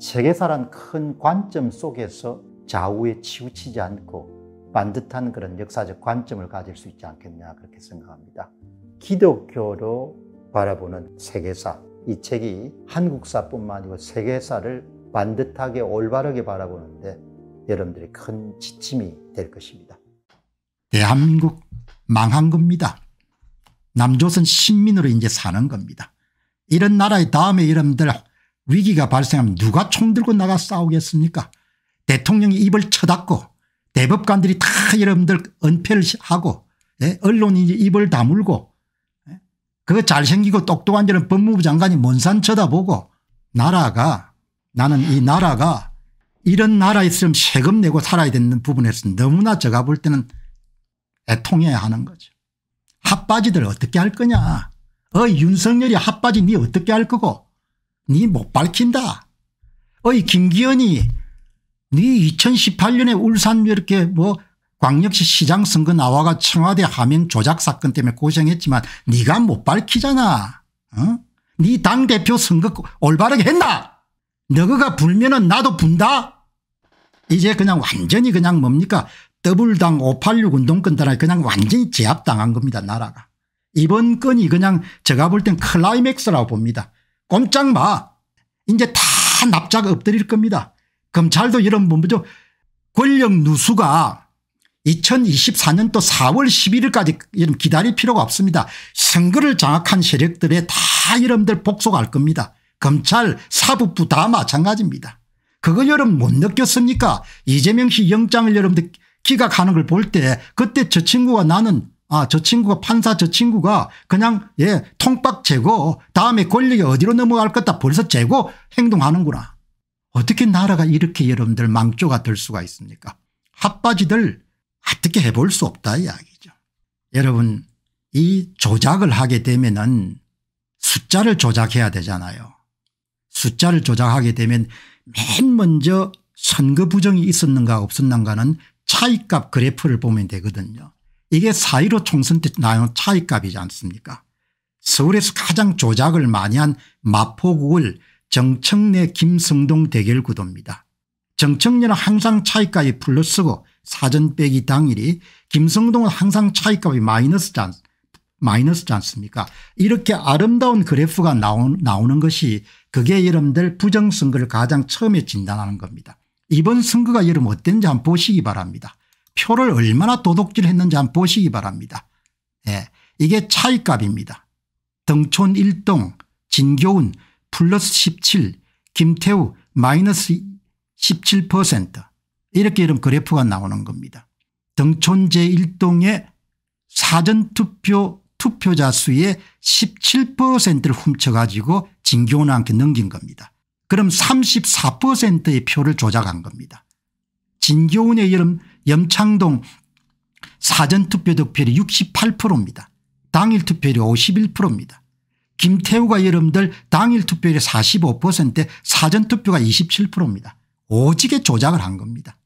세계사란 큰 관점 속에서 좌우에 치우치지 않고 반듯한 그런 역사적 관점을 가질 수 있지 않겠냐 그렇게 생각합니다. 기독교로 바라보는 세계사 이 책이 한국사뿐만 아니고 세계사를 반듯하게 올바르게 바라보는데 여러분들이 큰 지침이 될 것입니다. 대한민국 망한 겁니다. 남조선 신민으로 이제 사는 겁니다. 이런 나라의 다음에 여러분들 위기가 발생하면 누가 총 들고 나가 싸우겠습니까 대통령이 입을 쳐닫고 대법관들이 다 여러분들 은폐를 하고 예? 언론이 입을 다물고 예? 그 잘생기고 똑똑한 저런 법무부 장관이 먼산 쳐다보고 나라가 나는 이 나라가 이런 나라에 있으면 세금 내고 살아야 되는 부분에서 너무나 제가 볼 때는 애통해야 하는 거죠. 핫바지들 어떻게 할 거냐. 어 윤석열이 핫바지 니 어떻게 할 거고 니못 밝힌다. 어이 김기현이 니 2018년에 울산 이렇게 뭐 광역시 시장 선거 나와가 청와대 하명 조작 사건 때문에 고생했지만 네가 못 밝히잖아. 어? 네 당대표 선거 올바르게 했나? 너가 불면은 나도 분다? 이제 그냥 완전히 그냥 뭡니까 더블당 586운동권들한 그냥 완전히 제압당한 겁니다 나라가. 이번 건이 그냥 제가 볼 땐 클라이맥스라고 봅니다. 꼼짝 마. 이제 다 납작 엎드릴 겁니다. 검찰도 이런 뭐죠 권력 누수가 2024년도 4월 11일까지 기다릴 필요가 없습니다. 선거를 장악한 세력들에 다 여러분들 복속할 겁니다. 검찰 사법부 다 마찬가지입니다. 그거 여러분 못 느꼈습니까 이재명 씨 영장을 여러분들 기각하는 걸 볼 때 그때 저 친구가 나는 아, 저 친구가 판사 저 친구가 그냥 예, 통박 재고 다음에 권력이 어디로 넘어갈 것다 벌써 재고 행동하는구나. 어떻게 나라가 이렇게 여러분들 망조가 될 수가 있습니까? 핫바지들 어떻게 해볼 수 없다 이야기죠. 여러분 이 조작을 하게 되면은 숫자를 조작해야 되잖아요. 숫자를 조작하게 되면 맨 먼저 선거 부정이 있었는가 없었는가는 차이값 그래프를 보면 되거든요. 이게 4.15 총선 때 나온 차이값이지 않습니까 서울에서 가장 조작을 많이 한 마포구를 정청래 김성동 대결 구도입니다. 정청래는 항상 차이값이 플러스고 사전 빼기 당일이 김성동은 항상 차이값이 마이너스지, 않, 마이너스지 않습니까 이렇게 아름다운 그래프가 나온, 나오는 것이 그게 여러분들 부정선거를 가장 처음에 진단하는 겁니다. 이번 선거가 여러분 어땠는지 한번 보시기 바랍니다. 표를 얼마나 도둑질했는지 한번 보시기 바랍니다. 예. 이게 차이값입니다. 등촌 1동 진교훈 플러스 17 김태우 마이너스 17% 이렇게 이런 그래프가 나오는 겁니다. 등촌 제1동의 사전투표 투표자 수의 17%를 훔쳐가지고 진교훈한테 넘긴 겁니다. 그럼 34%의 표를 조작한 겁니다. 진교훈의 이름 염창동 사전투표 득표율이 68%입니다. 당일 투표율이 51%입니다. 김태우가 여러분들 당일 투표율이 45%에 사전투표가 27%입니다. 오지게 조작을 한 겁니다.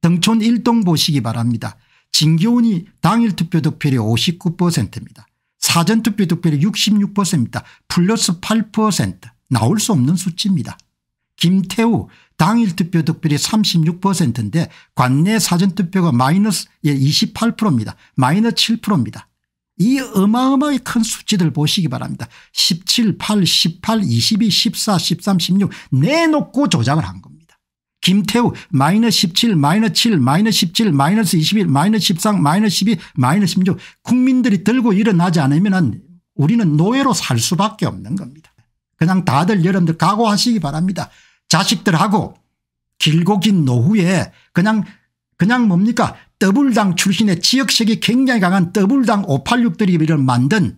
등촌 1동 보시기 바랍니다. 진교훈이 당일 투표 득표율이 59%입니다. 사전투표 득표율이 66%입니다. 플러스 8% 나올 수 없는 수치입니다. 김태우 당일 투표 득표율이 36%인데 관내 사전투표가 마이너스 28%입니다. 예, 마이너스 7%입니다. 이 어마어마하게 큰 수치들 보시기 바랍니다. 17, 8, 18, 22, 14, 13, 16 내놓고 조작을 한 겁니다. 김태우 마이너스 17, 마이너스 7, 마이너스 17, 마이너스 21, 마이너스 13, 마이너스 12, 마이너스 16 국민들이 들고 일어나지 않으면 우리는 노예로 살 수밖에 없는 겁니다. 그냥 다들 여러분들 각오하시기 바랍니다. 자식들하고 길고 긴 노후에 그냥 그냥 뭡니까 더블당 출신의 지역색이 굉장히 강한 더블당 586들이 만든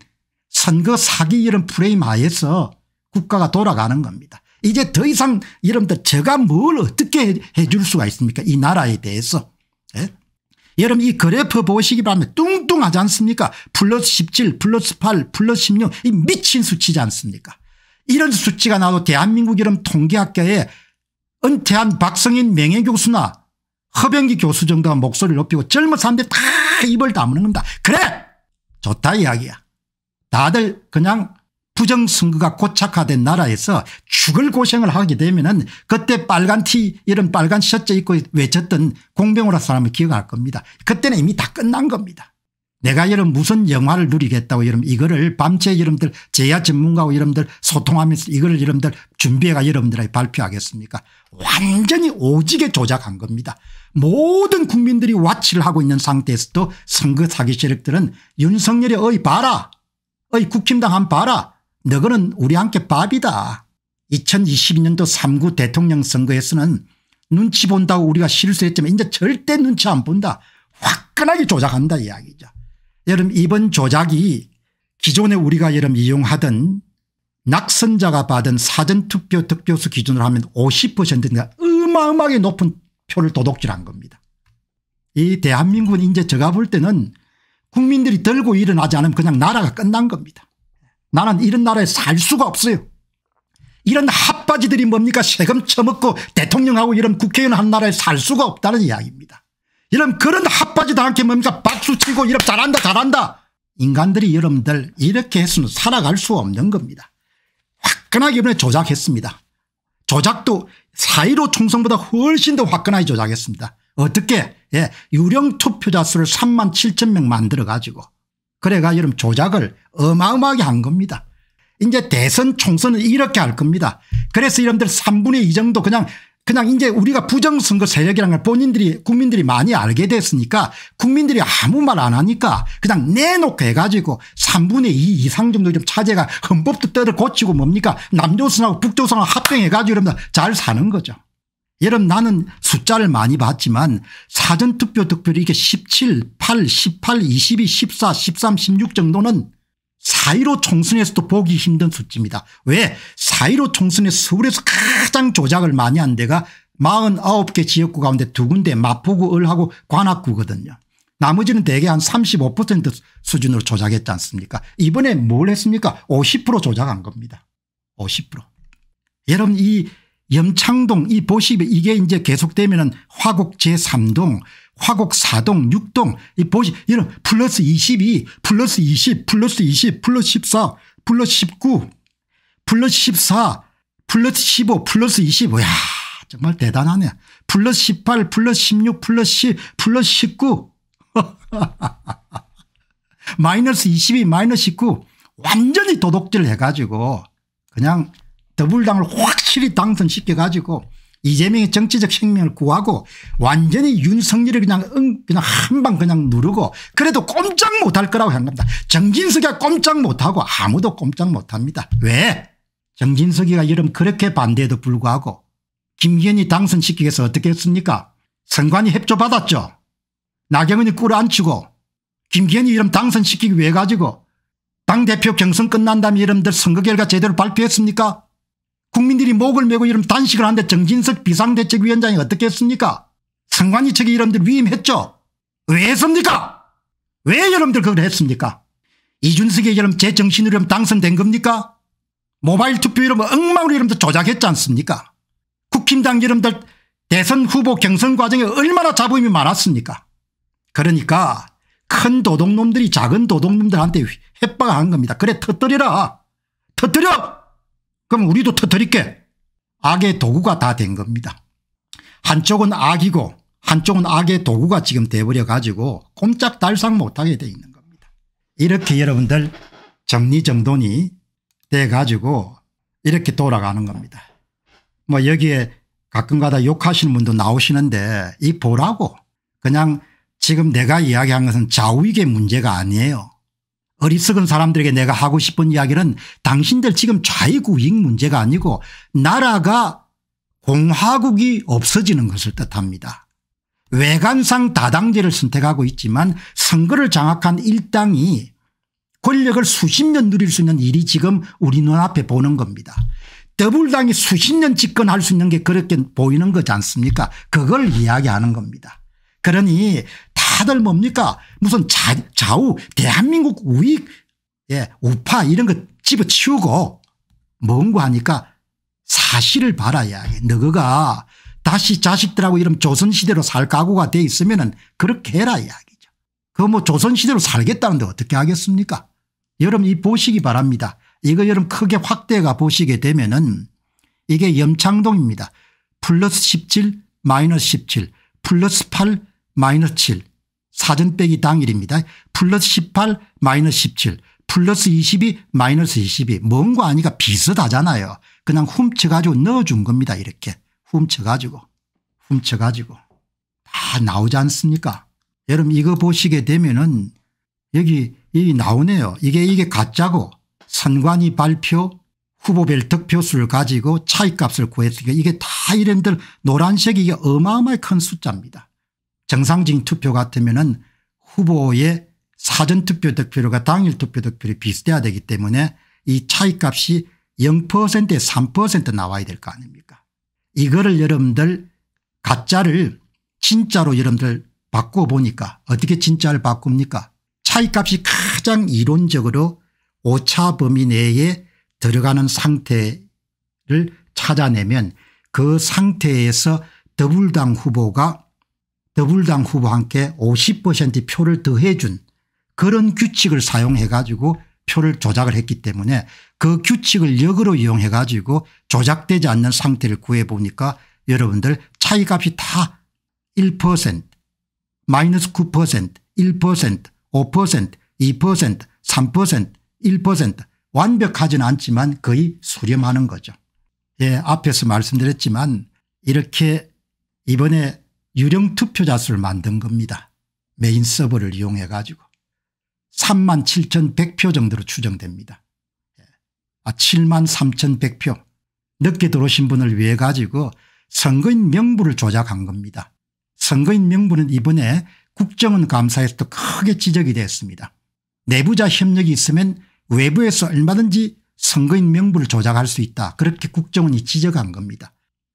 선거 사기 이런 프레임 하에서 국가가 돌아가는 겁니다. 이제 더 이상 여러분들 제가 뭘 어떻게 해 줄 수가 있습니까 이 나라에 대해서. 예? 여러분 이 그래프 보시기 바랍니다. 뚱뚱하지 않습니까 플러스 17 플러스 8 플러스 16이 미친 수치지 않습니까 이런 수치가 나도 대한민국 이름 통계학계에 은퇴한 박성인 명예교수나 허병기 교수 정도가 목소리를 높이고 젊은 사람들 이다 입을 다무는 겁니다. 그래 좋다 이야기야. 다들 그냥 부정선거가 고착화된 나라에서 죽을 고생을 하게 되면 은 그때 빨간 티 이런 빨간 셔츠 입고 외쳤던 공병호라 사람을 기억할 겁니다. 그때는 이미 다 끝난 겁니다. 내가 여러분 무슨 영화를 누리겠다고 여러분 이거를 밤새 여러분들 제야 전문가와 여러분들 소통하면서 이거를 여러분들 준비해가 여러분들에게 발표하겠습니까 완전히 오지게 조작한 겁니다. 모든 국민들이 와치를 하고 있는 상태에서도 선거 사기 세력들은 윤석열이 어이 봐라 어이 국힘당 한 봐라 너거는 우리 함께 밥이다. 2022년도 3구 대통령 선거에서는 눈치 본다고 우리가 실수했지만 이제 절대 눈치 안 본다. 화끈하게 조작한다 이야기죠. 여름 이번 조작이 기존에 우리가 여름 이용하던 낙선자가 받은 사전투표 득표수 기준으로 하면 50%인가 어마어마하게 높은 표를 도둑질한 겁니다. 이 대한민국은 이제 제가 볼 때는 국민들이 들고 일어나지 않으면 그냥 나라가 끝난 겁니다. 나는 이런 나라에 살 수가 없어요. 이런 핫바지들이 뭡니까 세금 처먹고 대통령하고 이런 국회의원 한 나라에 살 수가 없다는 이야기입니다. 이런 그런 핫바지 도않게 뭡니까 박수치고 이런 잘한다 잘한다 인간들이 여러분들 이렇게 해서는 살아갈 수 없는 겁니다. 화끈하게 이번에 조작했습니다. 조작도 4.15 총선보다 훨씬 더 화끈하게 조작했습니다. 어떻게 예, 유령 투표자 수를 3만 7천 명 만들어 가지고 그래가 여러분 조작을 어마어마하게 한 겁니다. 이제 대선 총선은 이렇게 할 겁니다. 그래서 여러분들 3분의 2 정도 그냥 그냥 이제 우리가 부정선거 세력이라는 걸 본인들이 국민들이 많이 알게 됐으니까 국민들이 아무 말 안 하니까 그냥 내놓고 해가지고 3분의 2 이상 정도 좀 차제가 헌법도 때를 고치고 뭡니까 남조선하고 북조선하 합병해가지고 이러면 잘 사는 거죠. 여러분 나는 숫자를 많이 봤지만 사전투표 득표율이 이게 17, 8, 18, 22, 14, 13, 16 정도는 4.15 총선에서도 보기 힘든 수치입니다. 왜? 4.15 총선에서 울에서 가장 조작을 많이 한 데가 49개 지역구 가운데 두 군데 마포구 을하고 관악구거든요. 나머지는 대개 한 35% 수준으로 조작했지 않습니까 이번에 뭘 했습니까 50% 조작한 겁니다. 50%. 여러분 이 염창동 이 보십이 이게 이제 계속되면은 화곡 제3동 화곡 4동 6동 이 보십 이런 플러스 22 플러스 20 플러스 20 플러스 14 플러스 19 플러스 14 플러스 15 플러스 25야 정말 대단하네 플러스 18 플러스 16 플러스 10 플러스 19 마이너스 22 마이너스 19 완전히 도덕질을 해가지고 그냥 더불당을 확실히 당선시켜 가지고 이재명의 정치적 생명을 구하고 완전히 윤석열을 그냥 응 그냥 한방 그냥 누르고 그래도 꼼짝 못할 거라고 생각합니다. 정진석이가 꼼짝 못하고 아무도 꼼짝 못합니다. 왜? 정진석이가 여름 그렇게 반대에도 불구하고 김기현이 당선시키기 위해서 어떻게 했습니까? 선관위 협조받았죠. 나경원이 꿇어 앉히고 김기현이 이름 당선시키기 위해 가지고 당대표 경선 끝난 다음에 여러분들 선거 결과 제대로 발표했습니까? 국민들이 목을 메고 이런 단식을 하는데 정진석 비상대책위원장이 어떻게 했습니까 선관위 측이 여러분들 위임했죠 왜 했습니까 왜 여러분들 그걸 했습니까 이준석이 여러분 제 정신으로 당선된 겁니까 모바일 투표 이러분 엉망으로 여러분들 조작했지 않습니까 국힘당 여러분들 대선 후보 경선 과정에 얼마나 잡음이 많았습니까 그러니까 큰 도둑놈들이 작은 도둑놈들한테 협박을 한 겁니다 그래 터뜨려라 터뜨려 그럼 우리도 터뜨릴게. 악의 도구가 다 된 겁니다. 한쪽은 악이고 한쪽은 악의 도구가 지금 돼버려 가지고 꼼짝달싹 못하게 돼 있는 겁니다. 이렇게 여러분들 정리정돈이 돼 가지고 이렇게 돌아가는 겁니다. 뭐 여기에 가끔가다 욕하시는 분도 나오시는데 이 보라고 그냥 지금 내가 이야기한 것은 좌우익의 문제가 아니에요. 어리석은 사람들에게 내가 하고 싶은 이야기는 당신들 지금 좌익 우익 문제가 아니고 나라가 공화국이 없어지는 것을 뜻합니다. 외관상 다당제를 선택하고 있지만 선거를 장악한 일당이 권력을 수십 년 누릴 수 있는 일이 지금 우리 눈앞에 보는 겁니다. 더불당이 수십 년 집권할 수 있는 게 그렇게 보이는 거지 않습니까 그걸 이야기하는 겁니다. 그러니 다들 뭡니까 무슨 자, 좌우 대한민국 우익 예, 우파 이런 거 집어치우고 뭔고 하니까 사실을 바라야 너그가 다시 자식들하고 이런 조선시대로 살 각오가 돼 있으면 은 그렇게 해라 이야기죠. 그 뭐 조선시대로 살겠다는데 어떻게 하겠습니까 여러분 이 보시기 바랍니다. 이거 여러분 크게 확대가 보시게 되면 은 이게 염창동입니다. 플러스 17 마이너스 17 플러스 8 마이너스 7 사전 빼기 당일입니다. 플러스 18 마이너스 17 플러스 22 마이너스 22 뭔가 아니가 비슷하잖아요. 그냥 훔쳐가지고 넣어준 겁니다. 이렇게 훔쳐가지고 훔쳐가지고 다 나오지 않습니까 여러분 이거 보시게 되면 은 여기 이 나오네요. 이게 이게 가짜고 선관위 발표 후보별 득표수를 가지고 차이값을 구했으니까 이게 다 이름들 노란색이 이게 어마어마히 큰 숫자입니다. 정상적인 투표 같으면은 후보의 사전투표 득표율과 당일 투표 득표율이 비슷해야 되기 때문에 이 차이값이 0%에 3% 나와야 될 거 아닙니까 이거를 여러분들 가짜를 진짜로 여러분들 바꿔보니까 어떻게 진짜를 바꿉니까 차이값이 가장 이론적으로 오차 범위 내에 들어가는 상태를 찾아내면 그 상태에서 더블당 후보가 더불당 후보와 함께 50% 표를 더해 준 그런 규칙을 사용해 가지고 표를 조작을 했기 때문에 그 규칙을 역으로 이용해 가지고 조작되지 않는 상태를 구해 보니까 여러분들 차이값이 다1% 마이너스 9% 1% 5% 2% 3% 1%완벽하진 않지만 거의 수렴하는 거죠. 예 앞에서 말씀드렸지만 이렇게 이번에 유령 투표자 수를 만든 겁니다. 메인 서버를 이용해 가지고 3만 7,100표 정도로 추정됩니다. 예. 아 7만 3,100표 늦게 들어오신 분을 위해 가지고 선거인 명부를 조작한 겁니다. 선거인 명부는 이번에 국정원 감사에서도 크게 지적이 되었습니다. 내부자 협력이 있으면 외부에서 얼마든지 선거인 명부를 조작할 수 있다. 그렇게 국정원이 지적한 겁니다.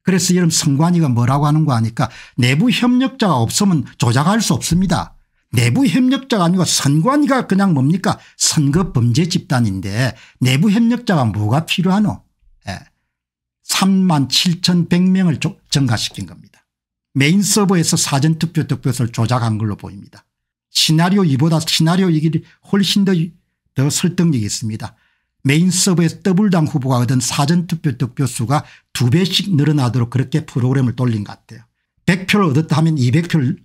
그래서 여러분 성관위가 뭐라고 하는 거 아니까 내부 협력자가 없으면 조작할 수 없습니다. 내부 협력자가 아니고 선관위가 그냥 뭡니까 선거 범죄 집단인데 내부 협력자가 뭐가 필요하노 3만 예. 7,100명을 증가시킨 겁니다. 메인 서버에서 사전투표 득표수를 조작한 걸로 보입니다. 시나리오 2보다 시나리오 2길이 훨씬 더, 더 설득력이 있습니다. 메인 서버의 더블당 후보가 얻은 사전투표 득표수가 두 배씩 늘어나도록 그렇게 프로그램을 돌린 것 같아요. 100표를 얻었다 하면 200표를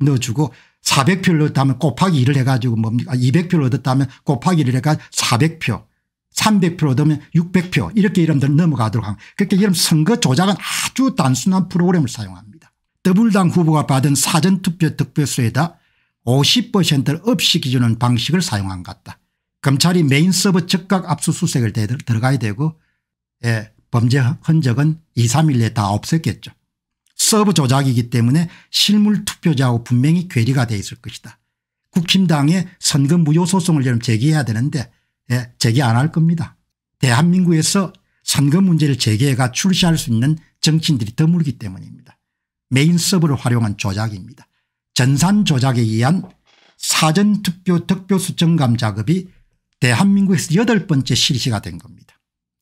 넣어주고 400표를 얻었다 하면 곱하기 1을 해가지고 뭡니까 200표를 아, 얻었다 하면 곱하기 1을 해가지고 400표 300표 를 얻으면 600표 이렇게 이름들 넘어가도록 합니다. 그렇게 그러니까 이런 선거 조작은 아주 단순한 프로그램을 사용합니다. 더블당 후보가 받은 사전투표 득표수에다 50%를 없이 기준은 방식을 사용한 것 같다. 검찰이 메인 서버 즉각 압수수색을 대, 들어가야 되고 예, 범죄 흔적은 2, 3일 내에 다 없앴겠죠. 서버 조작이기 때문에 실물 투표자하고 분명히 괴리가 돼 있을 것이다. 국힘당에 선거 무효 소송을 제기해야 되는데 예, 제기 안 할 겁니다. 대한민국에서 선거 문제를 제기해가 출시할 수 있는 정치인들이 드물기 때문입니다. 메인 서버를 활용한 조작입니다. 전산 조작에 의한 사전투표 득표수 정감 작업이 대한민국에서 여덟 번째 실시가 된 겁니다.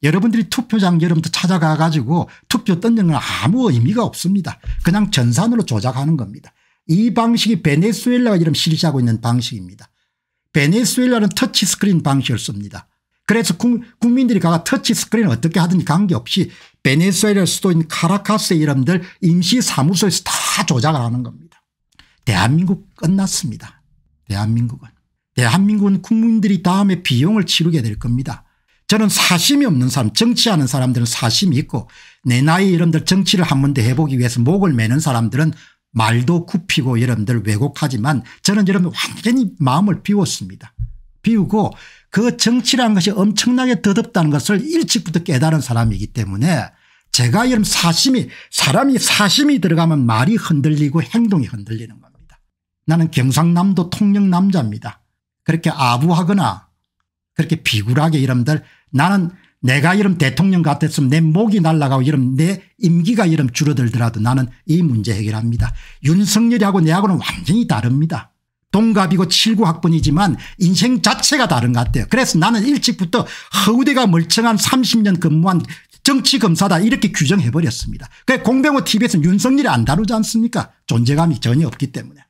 여러분들이 투표장 여러분들 찾아가 가지고 투표 던지는 건 아무 의미가 없습니다. 그냥 전산으로 조작하는 겁니다. 이 방식이 베네수엘라가 지금 실시하고 있는 방식입니다. 베네수엘라는 터치스크린 방식을 씁니다. 그래서 국민들이 가가 터치스크린을 어떻게 하든지 관계없이 베네수엘라 수도인 카라카스의 이름들 임시사무소에서 다 조작을 하는 겁니다. 대한민국 끝났습니다. 대한민국은. 대한민국은 국민들이 다음에 비용을 치르게 될 겁니다. 저는 사심이 없는 사람 정치하는 사람들은 사심이 있고 내 나이 여러분들 정치를 한 번 더 해보기 위해서 목을 매는 사람들은 말도 굽히고 여러분들 왜곡하지만 저는 여러분 완전히 마음을 비웠습니다. 비우고 그 정치라는 것이 엄청나게 더덥다는 것을 일찍부터 깨달은 사람이기 때문에 제가 여러분 사심이 사람이 사심이 들어가면 말이 흔들리고 행동이 흔들리는 겁니다. 나는 경상남도 통영 남자입니다. 그렇게 아부하거나 그렇게 비굴하게 이름들 나는 내가 이름 대통령 같았으면 내 목이 날라가고 이름 내 임기가 이름 줄어들더라도 나는 이 문제 해결합니다. 윤석열이하고 내하고는 완전히 다릅니다. 동갑이고 7구 학번이지만 인생 자체가 다른 것 같아요. 그래서 나는 일찍부터 허우대가 멀쩡한 30년 근무한 정치검사다 이렇게 규정해버렸습니다. 그래 공병호 TV에서는 윤석열이 안 다루지 않습니까 존재감이 전혀 없기 때문에.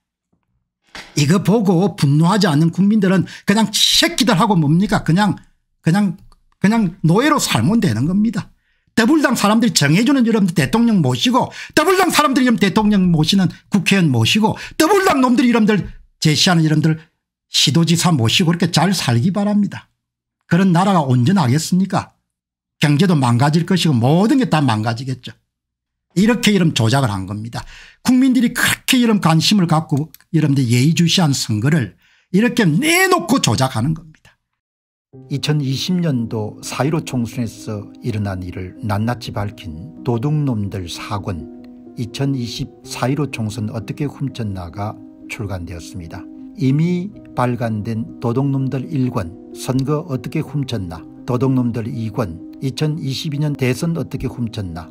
이거 보고 분노하지 않는 국민들은 그냥 새끼들 하고 뭡니까 그냥 그냥 그냥 노예로 살면 되는 겁니다. 더블당 사람들이 정해주는 여러분들 대통령 모시고 더블당 사람들이 이런 대통령 모시는 국회의원 모시고 더블당 놈들이 이런들 제시하는 이런들 시도지사 모시고 그렇게 잘 살기 바랍니다. 그런 나라가 온전하겠습니까 경제도 망가질 것이고 모든 게 다 망가지겠죠. 이렇게 이름 조작을 한 겁니다. 국민들이 그렇게 이름 관심을 갖고 여러분들 예의주시한 선거를 이렇게 내놓고 조작하는 겁니다. 2020년도 4.15 총선에서 일어난 일을 낱낱이 밝힌 도둑놈들 사권 2020 4.15 총선 어떻게 훔쳤나가 출간되었습니다. 이미 발간된 도둑놈들 1권 선거 어떻게 훔쳤나 도둑놈들 2권 2022년 대선 어떻게 훔쳤나